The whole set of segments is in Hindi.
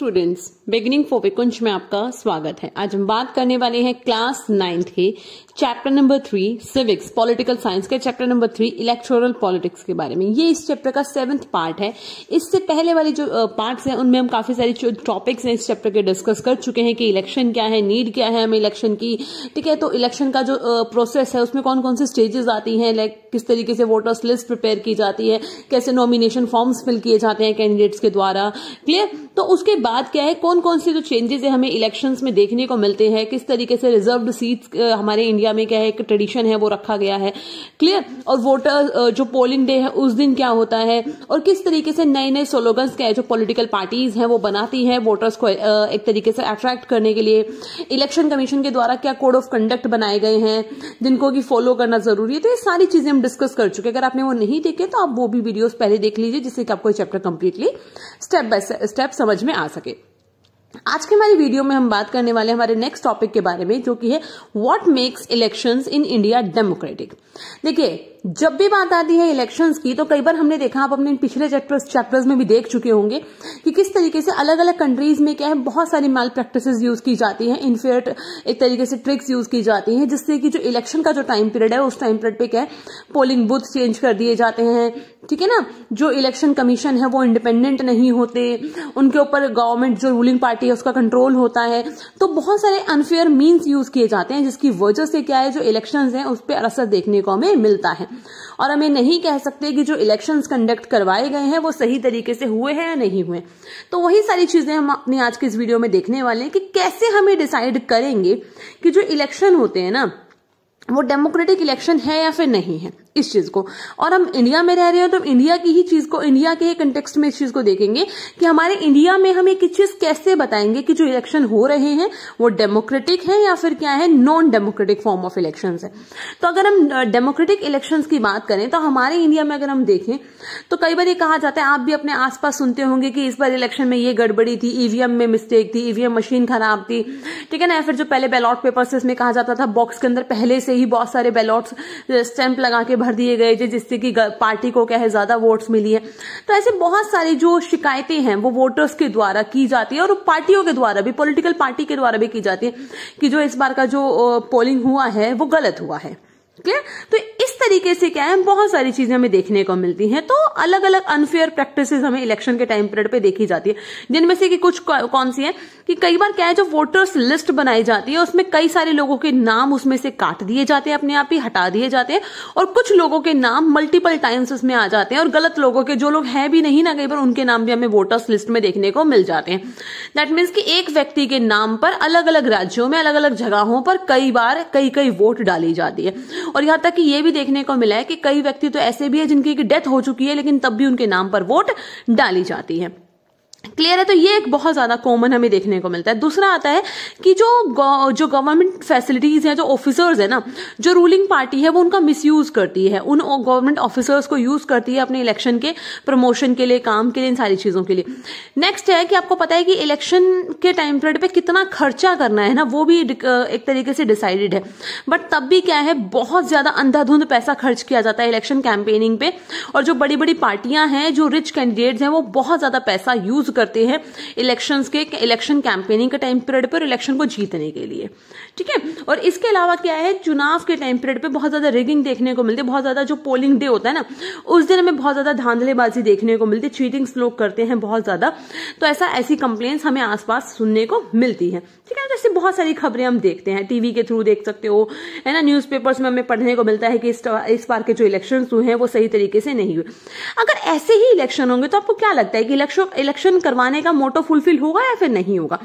स्टूडेंट्स बिगिनिंग फोपिकुंज में आपका स्वागत है आज हम बात करने वाले हैं क्लास नाइन्थ के chapter number three civics political science के chapter number three electoral politics के बारे में ये इस चैप्टर का सेवन्थ पार्ट है इससे पहले वाले जो पार्ट्स हैं उनमें हम काफी सारे टॉपिक्स हैं इस चैप्टर के डिस्कस कर चुके हैं कि इलेक्शन क्या है नीड क्या है हमें इलेक्शन की ठीक है तो इलेक्शन का जो प्रोसेस है उसमें कौन कौन से स्टेजेस आती हैं लाइक किस तरीके से वोटर्स लिस्ट प्रिपेयर की जाती है कैसे नॉमिनेशन फॉर्म्स फिल किए जाते हैं कैंडिडेट्स के द्वारा क्लियर तो उसके बाद क्या है कौन कौन से जो चेंजेस है हमें इलेक्शन में देखने को मिलते हैं किस तरीके से रिजर्व सीट्स हमारे इंडिया में क्या है एक ट्रेडिशन है वो रखा गया है क्लियर और वोटर जो पोलिंग डे है उस दिन क्या होता है और किस तरीके से नए नए स्लोगन्स क्या है जो पोलिटिकल पार्टीज हैं वो बनाती हैं वोटर्स को एक तरीके से अट्रैक्ट करने के लिए इलेक्शन कमीशन के द्वारा क्या कोड ऑफ कंडक्ट बनाए गए हैं जिनको कि फॉलो करना जरूरी है तो ये सारी चीजें डिस्कस कर चुके अगर आपने वो नहीं देखे तो आप वो भी वीडियोस पहले देख लीजिए जिससे कि आपको chapter completely step by step समझ में आ सके आज के हमारी वीडियो में हम बात करने वाले हमारे नेक्स्ट टॉपिक के बारे में जो कि है what makes elections in India democratic देखिए जब भी बात आती है इलेक्शंस की तो कई बार हमने देखा आप अपने पिछले चैप्टर्स चैप्टर्स में भी देख चुके होंगे कि किस तरीके से अलग अलग कंट्रीज में क्या है बहुत सारी माल प्रैक्टिस यूज की जाती है इनफेयर एक तरीके से ट्रिक्स यूज की जाती हैं जिससे कि जो इलेक्शन का जो टाइम पीरियड है उस टाइम पीरियड पे क्या है पोलिंग बूथ चेंज कर दिए जाते हैं ठीक है ना जो इलेक्शन कमीशन है वो इंडिपेंडेंट नहीं होते उनके ऊपर गवर्नमेंट जो रूलिंग पार्टी है उसका कंट्रोल होता है तो बहुत सारे अनफेयर मीन्स यूज किए जाते हैं जिसकी वजह से क्या है जो इलेक्शन है उस पर असर देखने को हमें मिलता है और हम ये नहीं कह सकते कि जो इलेक्शंस कंडक्ट करवाए गए हैं वो सही तरीके से हुए हैं या नहीं हुए तो वही सारी चीज़ें हम अपनी आज के इस वीडियो में देखने वाले हैं कि कैसे हम ये डिसाइड करेंगे कि जो इलेक्शन होते हैं ना वो डेमोक्रेटिक इलेक्शन है या फिर नहीं है इस चीज को और हम इंडिया में रह रहे हैं तो इंडिया की ही चीज को इंडिया के ही में इस चीज को देखेंगे कि हमारे इंडिया में हम एक चीज कैसे बताएंगे कि जो इलेक्शन हो रहे हैं वो डेमोक्रेटिक है या फिर क्या है non democratic form of election है तो अगर हम डेमोक्रेटिक इलेक्शन की बात करें तो हमारे इंडिया में अगर हम देखें तो कई बार ये कहा जाता है आप भी अपने आसपास सुनते होंगे कि इस बार इलेक्शन में ये गड़बड़ी थी ईवीएम e में मिस्टेक थी ईवीएम e मशीन खराब थी ठीक है ना फिर जो पहले बैलॉट पेपर से इसमें कहा जाता था बॉक्स के अंदर पहले से ही बहुत सारे बैलॉट स्टैंप लगा के भर दिए गए थे जिससे कि पार्टी को क्या है ज्यादा वोट्स मिली है तो ऐसे बहुत सारी जो शिकायतें हैं वो वोटर्स के द्वारा की जाती है और पार्टियों के द्वारा भी पोलिटिकल पार्टी के द्वारा भी की जाती है कि जो इस बार का जो पोलिंग हुआ है वो गलत हुआ है क्लियर तो इस तरीके से क्या है बहुत सारी चीजें हमें देखने को मिलती हैं तो अलग अलग अनफेयर प्रैक्टिस हमें इलेक्शन के टाइम पीरियड पे देखी जाती है जिनमें से कि कुछ कौन सी है कि कई बार क्या है जो वोटर्स लिस्ट बनाई जाती है उसमें कई सारे लोगों के नाम उसमें से काट दिए जाते हैं अपने आप ही हटा दिए जाते हैं और कुछ लोगों के नाम मल्टीपल टाइम्स उसमें आ जाते हैं और गलत लोगों के जो लोग हैं भी नहीं ना कई बार उनके नाम भी हमें वोटर्स लिस्ट में देखने को मिल जाते हैं दैट मीन्स कि एक व्यक्ति के नाम पर अलग अलग राज्यों में अलग अलग जगहों पर कई बार कई कई वोट डाली जाती है और यहां तक कि यह भी देखने को मिला है कि कई व्यक्ति तो ऐसे भी है जिनकी डेथ हो चुकी है लेकिन तब भी उनके नाम पर वोट डाली जाती है क्लियर है तो ये एक बहुत ज़्यादा कॉमन हमें देखने को मिलता है दूसरा आता है कि जो जो गवर्नमेंट फैसिलिटीज़ हैं जो ऑफिसर्स हैं ना जो रूलिंग पार्टी है वो उनका मिसयूज़ करती है उन गवर्नमेंट ऑफिसर्स को यूज़ करती है अपने इलेक्शन के प्रमोशन के लिए काम के लिए इन सारी चीज़ों के लिए नेक्स्ट है कि आपको पता है कि इलेक्शन के टाइम पीरियड पर कितना खर्चा करना है ना वो भी एक तरीके से डिसाइडेड है बट तब भी क्या है बहुत ज़्यादा अंधाधुंध पैसा खर्च किया जाता है इलेक्शन कैंपेनिंग पे और जो बड़ी बड़ी पार्टियां हैं जो रिच कैंडिडेट्स हैं वो बहुत ज़्यादा पैसा यूज़ यूज करते हैं इलेक्शंस के इलेक्शन कैंपेनिंग के टाइम पीरियड पर इलेक्शन को जीतने के लिए ठीक है और इसके अलावा क्या है चुनाव के टाइम पीरियड पर बहुत ज्यादा रिगिंग देखने को मिलती है बहुत ज्यादा जो पोलिंग डे होता है ना उस दिन हमें बहुत ज्यादा धांधलेबाजी देखने को मिलती है चीटिंग्स लोग करते हैं बहुत ज्यादा तो ऐसा ऐसी कंप्लेन्स हमें आसपास सुनने को मिलती है ठीक है जैसे तो बहुत सारी खबरें हम देखते हैं टीवी के थ्रू देख सकते हो है ना न्यूज़पेपर्स में हमें पढ़ने को मिलता है कि इस बार के जो इलेक्शन हुए हैं वो सही तरीके से नहीं हुए अगर ऐसे ही इलेक्शन होंगे तो आपको क्या लगता है कि इलेक्शन इलेक्शन करवाने का मोटो फुलफिल होगा या फिर नहीं होगा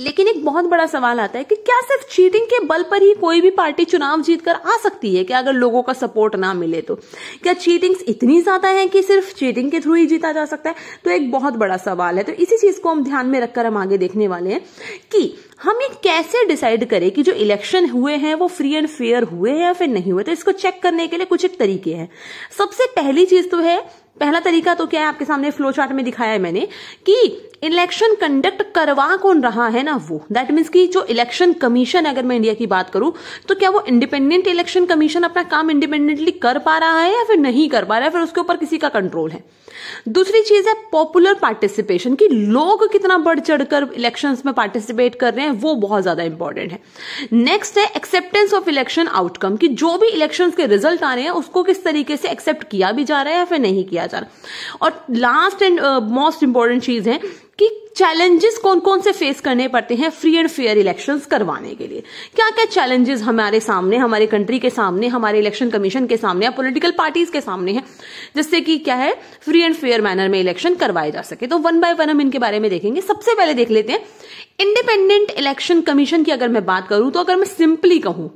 लेकिन एक बहुत बड़ा सवाल आता है कि क्या सिर्फ चीटिंग के बल पर ही कोई भी पार्टी चुनाव जीतकर आ सकती है क्या अगर लोगों का सपोर्ट ना मिले तो क्या चीटिंग्स इतनी ज्यादा है कि सिर्फ चीटिंग के थ्रू ही जीता जा सकता है तो एक बहुत बड़ा सवाल है तो इसी चीज को हम ध्यान में रखकर हम आगे देखने वाले हैं कि हम ये कैसे डिसाइड करें कि जो इलेक्शन हुए हैं वो फ्री एंड फेयर हुए हैं या फिर नहीं हुए तो इसको चेक करने के लिए कुछ एक तरीके हैं सबसे पहली चीज तो है पहला तरीका तो क्या है आपके सामने फ्लो चार्ट में दिखाया है मैंने कि इलेक्शन कंडक्ट करवा कौन रहा है ना वो दैट मीन्स कि जो इलेक्शन कमीशन अगर मैं इंडिया की बात करूं तो क्या वो इंडिपेंडेंट इलेक्शन कमीशन अपना काम इंडिपेंडेंटली कर पा रहा है या फिर नहीं कर पा रहा है फिर उसके ऊपर किसी का कंट्रोल है दूसरी चीज है पॉपुलर पार्टिसिपेशन कि लोग कितना बढ़ चढ़कर इलेक्शन में पार्टिसिपेट कर रहे हैं वो बहुत ज्यादा इंपॉर्टेंट है नेक्स्ट है एक्सेप्टेंस ऑफ इलेक्शन आउटकम कि जो भी इलेक्शन के रिजल्ट आ रहे हैं उसको किस तरीके से एक्सेप्ट किया भी जा रहा है या फिर नहीं किया जा रहा और लास्ट एंड मोस्ट इंपॉर्टेंट चीज है चैलेंजेस कौन कौन से फेस करने पड़ते हैं फ्री एंड फेयर इलेक्शंस करवाने के लिए क्या क्या चैलेंजेस हमारे सामने हमारे कंट्री के सामने हमारे इलेक्शन कमीशन के सामने या पोलिटिकल पार्टीज के सामने है जिससे कि क्या है फ्री एंड फेयर मैनर में इलेक्शन करवाए जा सके तो वन बाय वन हम इनके बारे में देखेंगे सबसे पहले देख लेते हैं इंडिपेंडेंट इलेक्शन कमीशन की अगर मैं बात करूं तो अगर मैं सिंपली कहूं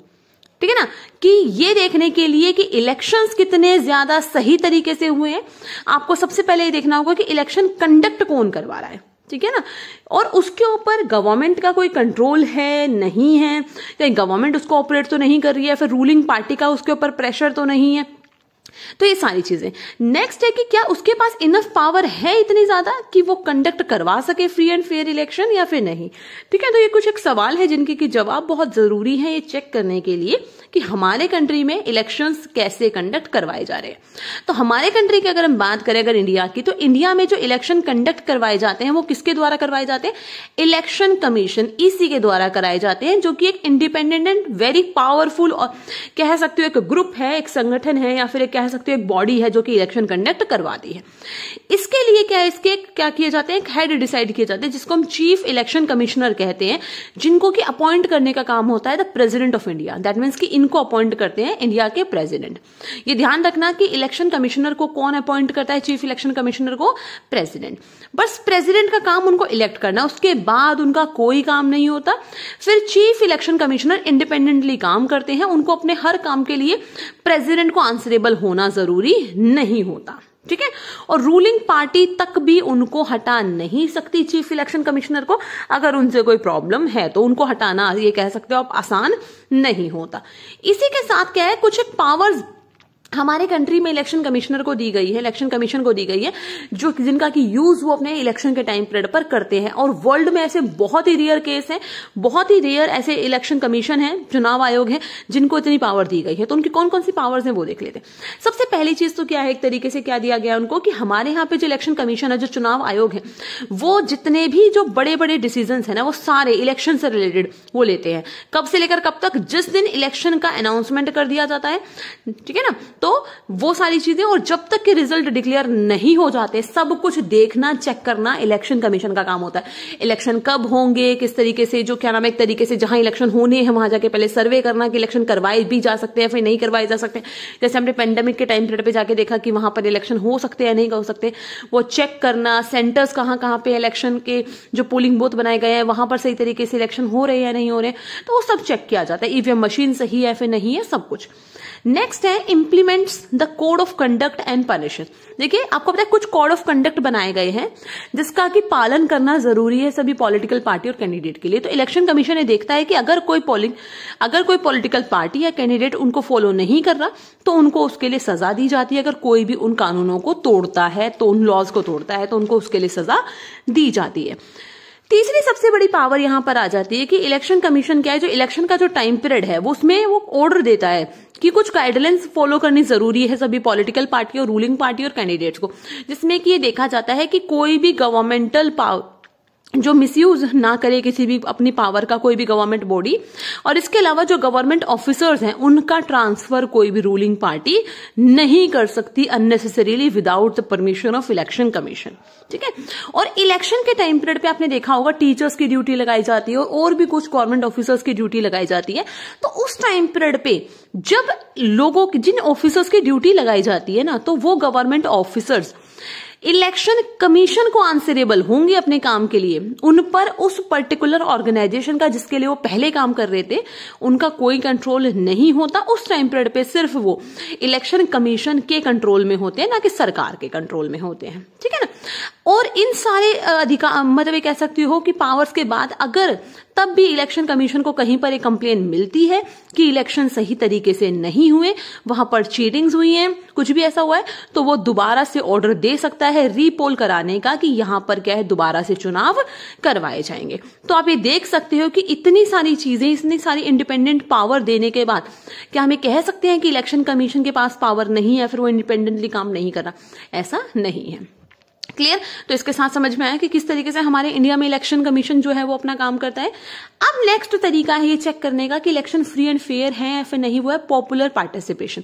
ठीक है ना कि ये देखने के लिए कि इलेक्शंस कितने ज्यादा सही तरीके से हुए हैं आपको सबसे पहले ये देखना होगा कि इलेक्शन कंडक्ट कौन करवा रहा है ठीक है ना और उसके ऊपर गवर्नमेंट का कोई कंट्रोल है नहीं है कहीं गवर्नमेंट उसको ऑपरेट तो नहीं कर रही है फिर रूलिंग पार्टी का उसके ऊपर प्रेशर तो नहीं है तो ये सारी चीजें नेक्स्ट है कि क्या उसके पास इनफ पावर है इतनी ज्यादा कि वो कंडक्ट करवा सके फ्री एंड फेयर इलेक्शन या फिर नहीं ठीक है तो ये कुछ एक सवाल है जिनके की जवाब बहुत जरूरी है ये चेक करने के लिए कि हमारे कंट्री में इलेक्शंस कैसे कंडक्ट करवाए जा रहे हैं तो हमारे कंट्री की अगर हम बात करें अगर इंडिया की तो इंडिया में जो इलेक्शन कंडक्ट करवाए जाते हैं वो किसके द्वारा करवाए जाते हैं इलेक्शन कमीशन ईसी के द्वारा कराए जाते हैं जो कि एक इंडिपेंडेंट एंड वेरी पावरफुल और कह सकते हो एक ग्रुप है एक संगठन है या फिर एक कह सकते हो एक बॉडी है जो कि इलेक्शन कंडक्ट करवाती है इसके लिए क्या है इसके क्या किए जाते हैं हेड डिसाइड किए जाते हैं जिसको हम चीफ इलेक्शन कमिश्नर कहते हैं जिनको कि अपॉइंट करने का काम होता है the President of India that means कि इनको अपॉइंट करते हैं इंडिया के प्रेजिडेंट ये ध्यान रखना कि इलेक्शन कमिश्नर को कौन अपॉइंट करता है चीफ इलेक्शन कमिश्नर को प्रेजिडेंट बस प्रेजिडेंट का काम उनको इलेक्ट करना उसके बाद उनका कोई काम नहीं होता फिर चीफ इलेक्शन कमिश्नर इंडिपेंडेंटली काम करते हैं उनको अपने हर काम के लिए प्रेसिडेंट को आंसरेबल होना जरूरी नहीं होता ठीक है और रूलिंग पार्टी तक भी उनको हटा नहीं सकती चीफ इलेक्शन कमिश्नर को अगर उनसे कोई प्रॉब्लम है तो उनको हटाना ये कह सकते हो आप आसान नहीं होता इसी के साथ क्या है कुछ एक पावर्स हमारे कंट्री में इलेक्शन कमिश्नर को दी गई है इलेक्शन कमीशन को दी गई है जो जिनका कि यूज वो अपने इलेक्शन के टाइम पीरियड पर करते हैं और वर्ल्ड में ऐसे बहुत ही रेयर केस हैं बहुत ही रेयर ऐसे इलेक्शन कमीशन है चुनाव आयोग है जिनको इतनी पावर दी गई है तो उनकी कौन कौन सी पावर्स हैं वो देख लेते हैं सबसे पहली चीज तो क्या है एक तरीके से क्या दिया गया उनको कि हमारे यहाँ पे जो इलेक्शन कमीशन है जो चुनाव आयोग है वो जितने भी जो बड़े बड़े डिसीजन है ना वो सारे इलेक्शन से रिलेटेड वो लेते हैं कब से लेकर कब तक जिस दिन इलेक्शन का अनाउंसमेंट कर दिया जाता है ठीक है ना तो वो सारी चीजें और जब तक के रिजल्ट डिक्लेयर नहीं हो जाते सब कुछ देखना चेक करना इलेक्शन कमीशन का काम होता है इलेक्शन कब होंगे किस तरीके से जो क्या नाम है एक तरीके से जहां इलेक्शन होने हैं वहां जाके पहले सर्वे करना कि इलेक्शन करवाए भी जा सकते हैं फिर नहीं करवाए जा सकते जैसे हमने पेंडेमिक के टाइम पीरियड पर जाके देखा कि वहां पर इलेक्शन हो सकते हैं नहीं हो सकते वो चेक करना सेंटर्स कहां कहां पे इलेक्शन के जो पोलिंग बूथ बनाए गए हैं वहां पर सही तरीके से इलेक्शन हो रहे हैं नहीं हो रहे तो वो सब चेक किया जाता है ईवीएम e मशीन सही है फिर नहीं है सब कुछ नेक्स्ट है implements the code of conduct and punishes देखिए आपको पता है कुछ कोड ऑफ कंडक्ट बनाए गए हैं जिसका कि पालन करना जरूरी है सभी पॉलिटिकल पार्टी और कैंडिडेट के लिए तो इलेक्शन कमीशन ये देखता है कि अगर कोई अगर कोई पॉलिटिकल पार्टी या कैंडिडेट उनको फॉलो नहीं कर रहा तो उनको उसके लिए सजा दी जाती है अगर कोई भी उन कानूनों को तोड़ता है तो उन लॉज को तोड़ता है तो उनको उसके लिए सजा दी जाती है तीसरी सबसे बड़ी पावर यहां पर आ जाती है कि इलेक्शन कमीशन क्या है जो इलेक्शन का जो टाइम पीरियड है वो उसमें वो ऑर्डर देता है कि कुछ गाइडलाइंस फॉलो करनी जरूरी है सभी पॉलिटिकल पार्टी और रूलिंग पार्टी और कैंडिडेट्स को जिसमें कि ये देखा जाता है कि कोई भी गवर्नमेंटल पावर जो मिसयूज ना करे किसी भी अपनी पावर का कोई भी गवर्नमेंट बॉडी और इसके अलावा जो गवर्नमेंट ऑफिसर्स हैं उनका ट्रांसफर कोई भी रूलिंग पार्टी नहीं कर सकती unnecessarily without the permission of election commission ठीक है और इलेक्शन के टाइम पीरियड पे आपने देखा होगा टीचर्स की ड्यूटी लगाई जाती है और, भी कुछ गवर्नमेंट ऑफिसर्स की ड्यूटी लगाई जाती है तो उस टाइम पीरियड पे जब लोगों की जिन ऑफिसर्स की ड्यूटी लगाई जाती है ना तो वो गवर्नमेंट ऑफिसर्स इलेक्शन कमीशन को आंसरेबल होंगे अपने काम के लिए उन पर उस पर्टिकुलर ऑर्गेनाइजेशन का जिसके लिए वो पहले काम कर रहे थे उनका कोई कंट्रोल नहीं होता उस टाइम पीरियड पे सिर्फ वो इलेक्शन कमीशन के कंट्रोल में होते हैं ना कि सरकार के कंट्रोल में होते हैं ठीक है ना और इन सारे अधिकार मतलब कह सकती हो कि पावर्स के बाद अगर तब भी इलेक्शन कमीशन को कहीं पर एक कंप्लेन मिलती है कि इलेक्शन सही तरीके से नहीं हुए वहां पर चीटिंग्स हुई हैं कुछ भी ऐसा हुआ है तो वो दोबारा से ऑर्डर दे सकता है रीपोल कराने का कि यहां पर क्या है दोबारा से चुनाव करवाए जाएंगे तो आप ये देख सकते हो कि इतनी सारी चीजें इतनी सारी इंडिपेंडेंट पावर देने के बाद क्या हमें कह सकते हैं कि इलेक्शन कमीशन के पास पावर नहीं है फिर वो इंडिपेंडेंटली काम नहीं कर रहा ऐसा नहीं है क्लियर तो इसके साथ समझ में आया कि किस तरीके से हमारे इंडिया में इलेक्शन कमीशन जो है वो अपना काम करता है अब नेक्स्ट तरीका है ये चेक करने का कि इलेक्शन फ्री एंड फेयर है या फिर नहीं वो है पॉपुलर पार्टिसिपेशन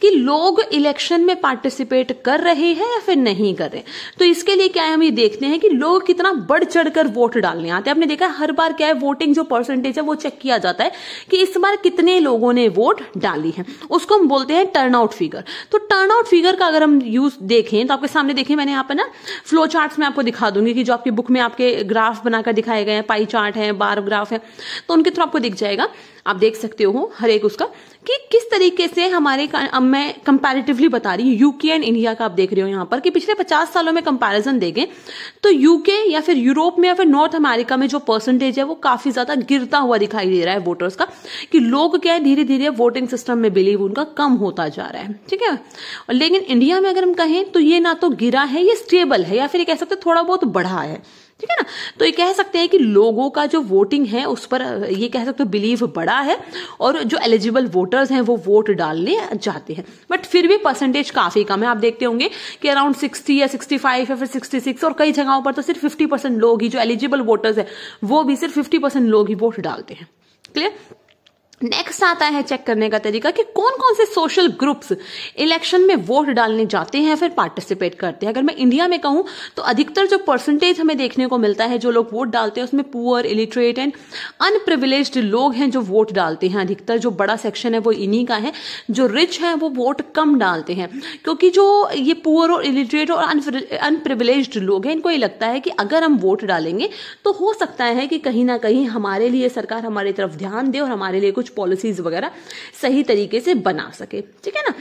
कि लोग इलेक्शन में पार्टिसिपेट कर रहे हैं या फिर नहीं कर रहे तो इसके लिए क्या है हम ये देखते हैं कि लोग कितना बढ़ चढ़कर वोट डालने आते हैं आपने देखा हर बार क्या है वोटिंग जो परसेंटेज है वो चेक किया जाता है कि इस बार कितने लोगों ने वोट डाली है उसको हम बोलते हैं टर्नआउट फिगर तो टर्नआउट फिगर का अगर हम यूज देखें तो आपके सामने देखें मैंने यहाँ पर ना फ्लो चार्ट्स मैं आपको दिखा दूंगी कि जो आपकी बुक में आपके ग्राफ बनाकर दिखाए गए हैं पाई चार्ट है बार ग्राफ है तो उनके थ्रू आपको दिख जाएगा आप देख सकते हो हर एक उसका कि किस तरीके से हमारे अब मैं कंपैरेटिवली बता रही हूँ यूके एंड इंडिया का आप देख रहे हो यहाँ पर कि पिछले 50 सालों में कंपैरिजन देखें तो यूके या फिर यूरोप में या फिर नॉर्थ अमेरिका में जो परसेंटेज है वो काफी ज्यादा गिरता हुआ दिखाई दे रहा है वोटर्स का कि लोग क्या है धीरे धीरे वोटिंग सिस्टम में बिलीव उनका कम होता जा रहा है ठीक है और लेकिन इंडिया में अगर हम कहें तो ये ना तो गिरा है ये स्टेबल है या फिर कह सकते थोड़ा बहुत बढ़ा है ठीक है ना तो ये कह सकते हैं कि लोगों का जो वोटिंग है उस पर ये कह सकते हो बिलीव बड़ा है और जो एलिजिबल वोटर्स हैं वो वोट डालने जाते हैं बट फिर भी परसेंटेज काफी कम है आप देखते होंगे कि अराउंड सिक्सटी या सिक्सटी फाइव या फिर सिक्सटी सिक्स और कई जगहों पर तो सिर्फ फिफ्टी परसेंट लोग ही जो एलिजिबल वोटर्स है वो भी सिर्फ फिफ्टी परसेंट लोग ही वोट डालते हैं क्लियर नेक्स्ट आता है चेक करने का तरीका कि कौन कौन से सोशल ग्रुप्स इलेक्शन में वोट डालने जाते हैं फिर पार्टिसिपेट करते हैं अगर मैं इंडिया में कहूं तो अधिकतर जो परसेंटेज हमें देखने को मिलता है जो लोग वोट डालते हैं उसमें पुअर इलिटरेट एंड अनप्रिविलेज लोग हैं जो वोट डालते हैं अधिकतर जो बड़ा सेक्शन है वो इन्हीं का है जो रिच है वो वोट कम डालते हैं क्योंकि जो ये पुअर और इलिटरेट और अनप्रिविलेज लोग हैं इनको ये लगता है कि अगर हम वोट डालेंगे तो हो सकता है कि कहीं ना कहीं हमारे लिए सरकार हमारी तरफ ध्यान दे और हमारे लिए कुछ कुछ पॉलिसीज वगैरह सही तरीके से बना सके ठीक है ना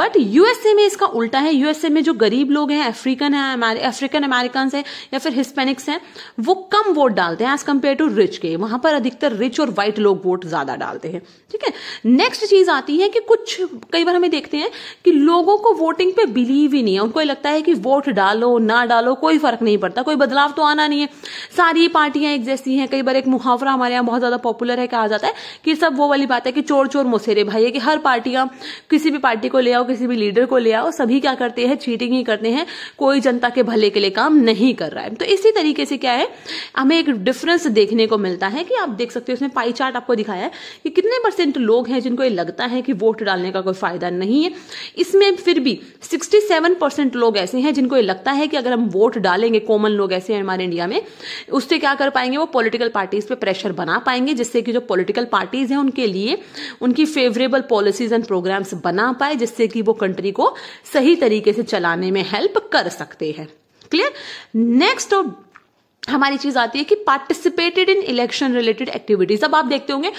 बट यूएसए में इसका उल्टा है यूएसए में जो गरीब लोग हैं अफ्रीकन है अफ्रीकन अमेरिकन है या फिर हिस्पेनिक्स हैं वो कम वोट डालते हैं एज कंपेयर टू रिच के वहां पर अधिकतर रिच और व्हाइट लोग वोट ज्यादा डालते हैं ठीक है नेक्स्ट चीज आती है कि कुछ कई बार हमें देखते हैं कि लोगों को वोटिंग पे बिलीव ही नहीं है उनको लगता है कि वोट डालो ना डालो कोई फर्क नहीं पड़ता कोई बदलाव तो आना नहीं है सारी पार्टियां एक जैसी हैं कई बार एक मुहावरा हमारे यहाँ बहुत ज्यादा पॉपुलर है कहा जाता है कि सब वो वाली बात है कि चोर चोर मुसेरे भाई है कि हर पार्टियां किसी भी पार्टी को ले आओ किसी भी लीडर को ले आओ सभी क्या करते हैं चीटिंग ही करते हैं कोई जनता के भले के लिए काम नहीं कर रहा है तो इसी तरीके से क्या है हमें एक डिफरेंस देखने को मिलता है कि आप देख सकते हो इसमें पाई चार्ट आपको दिखाया है कि कितने परसेंट लोग हैं जिनको ये लगता है कि वोट डालने का कोई फायदा नहीं है इसमें फिर भी सिक्सटी लोग ऐसे हैं जिनको ये लगता है कि अगर हम वोट डालेंगे कॉमन लोग ऐसे हैं हमारे इंडिया में उससे क्या कर पाएंगे वो पॉलिटिकल पार्टीज पे प्रेशर बना पाएंगे जिससे कि जो पॉलिटिकल पार्टीज हैं उनके के लिए उनकी फेवरेबल पॉलिसीज एंड प्रोग्राम्स बना पाए जिससे कि वो कंट्री को सही तरीके से चलाने में हेल्प कर सकते हैं क्लियर नेक्स्ट और हमारी चीज आती है कि participated in election related activities अब आप देखते होंगे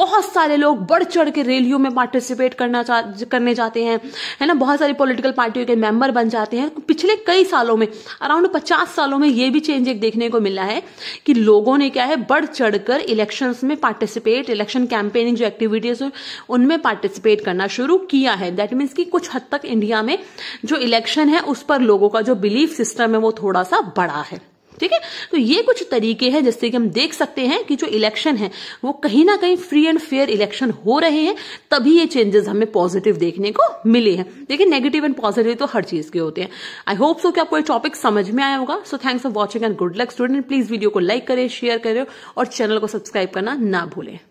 बहुत सारे लोग बढ़ चढ़ के रैलियों में पार्टिसिपेट करना चा, करने जाते हैं है ना बहुत सारी पॉलिटिकल पार्टियों के मेंबर बन जाते हैं पिछले कई सालों में अराउंड पचास सालों में ये भी चेंज एक देखने को मिला है कि लोगों ने क्या है बढ़ चढ़कर इलेक्शन में पार्टिसिपेट इलेक्शन कैंपेनिंग जो एक्टिविटीज उनमें पार्टिसिपेट करना शुरू किया है दैट मीन्स कि कुछ हद तक इंडिया में जो इलेक्शन है उस पर लोगों का जो बिलीफ सिस्टम है वो थोड़ा सा बड़ा है ठीक है तो ये कुछ तरीके हैं जिससे कि हम देख सकते हैं कि जो इलेक्शन है वो कहीं ना कहीं फ्री एंड फेयर इलेक्शन हो रहे हैं तभी ये चेंजेस हमें पॉजिटिव देखने को मिले हैं देखिए नेगेटिव एंड पॉजिटिव तो हर चीज के होते हैं आई होप सो कि आपको ये टॉपिक समझ में आया होगा so thanks for watching and good luck student please video को लाइक करें शेयर करें और चैनल को सब्सक्राइब करना ना भूलें